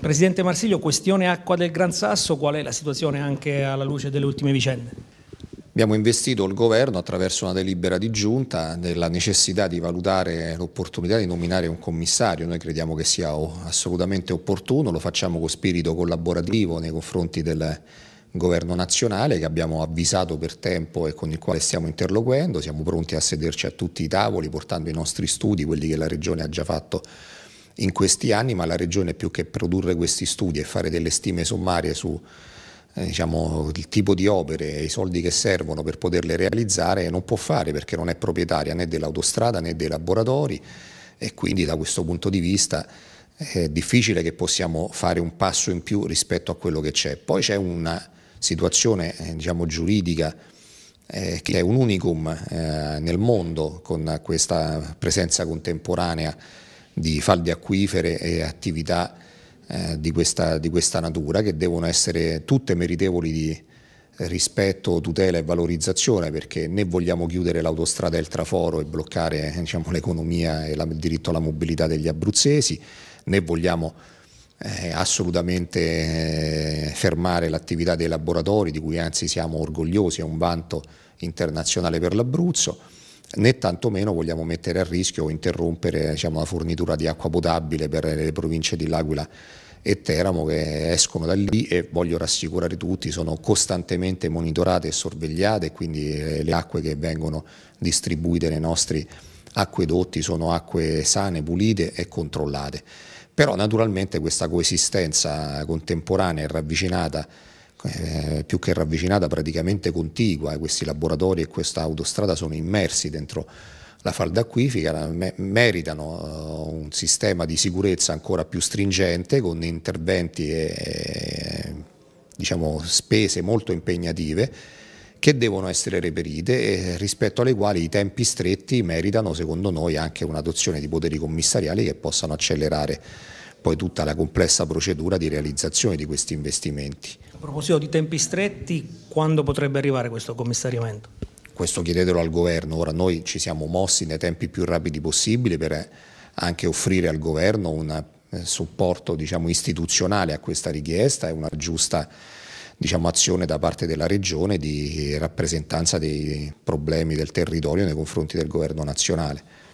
Presidente Marsiglio, questione acqua del Gran Sasso, qual è la situazione anche alla luce delle ultime vicende? Abbiamo investito il governo attraverso una delibera di giunta nella necessità di valutare l'opportunità di nominare un commissario. Noi crediamo che sia assolutamente opportuno, lo facciamo con spirito collaborativo nei confronti del governo nazionale che abbiamo avvisato per tempo e con il quale stiamo interloquendo. Siamo pronti a sederci a tutti i tavoli portando i nostri studi, quelli che la Regione ha già fatto in questi anni, ma la Regione più che produrre questi studi e fare delle stime sommarie su eh, diciamo, il tipo di opere e i soldi che servono per poterle realizzare non può fare perché non è proprietaria né dell'autostrada né dei laboratori e quindi da questo punto di vista è difficile che possiamo fare un passo in più rispetto a quello che c'è. Poi c'è una situazione eh, diciamo, giuridica eh, che è un unicum nel mondo con questa presenza contemporanea di falde acquifere e attività eh, di, questa, di, questa, natura che devono essere tutte meritevoli di rispetto, tutela e valorizzazione perché né vogliamo chiudere l'autostrada e il Traforo e bloccare eh, diciamo, l'economia e la, il diritto alla mobilità degli abruzzesi, né vogliamo eh, assolutamente eh, fermare l'attività dei laboratori di cui anzi siamo orgogliosi, è un vanto internazionale per l'Abruzzo né tantomeno vogliamo mettere a rischio o interrompere diciamo, la fornitura di acqua potabile per le province di L'Aquila e Teramo che escono da lì e voglio rassicurare tutti, sono costantemente monitorate e sorvegliate, quindi eh, le acque che vengono distribuite nei nostri acquedotti sono acque sane, pulite e controllate. Però naturalmente questa coesistenza contemporanea e ravvicinata eh, più che ravvicinata, praticamente contigua. Eh, questi laboratori e questa autostrada sono immersi dentro la falda acquifica, meritano eh, un sistema di sicurezza ancora più stringente con interventi e, e diciamo, spese molto impegnative che devono essere reperite e rispetto alle quali i tempi stretti meritano secondo noi anche un'adozione di poteri commissariali che possano accelerare poi tutta la complessa procedura di realizzazione di questi investimenti. A proposito di tempi stretti, quando potrebbe arrivare questo commissariamento? Questo chiedetelo al governo, ora noi ci siamo mossi nei tempi più rapidi possibili per eh, anche offrire al governo un eh, supporto diciamo, istituzionale a questa richiesta e una giusta diciamo, azione da parte della Regione di eh, rappresentanza dei problemi del territorio nei confronti del governo nazionale.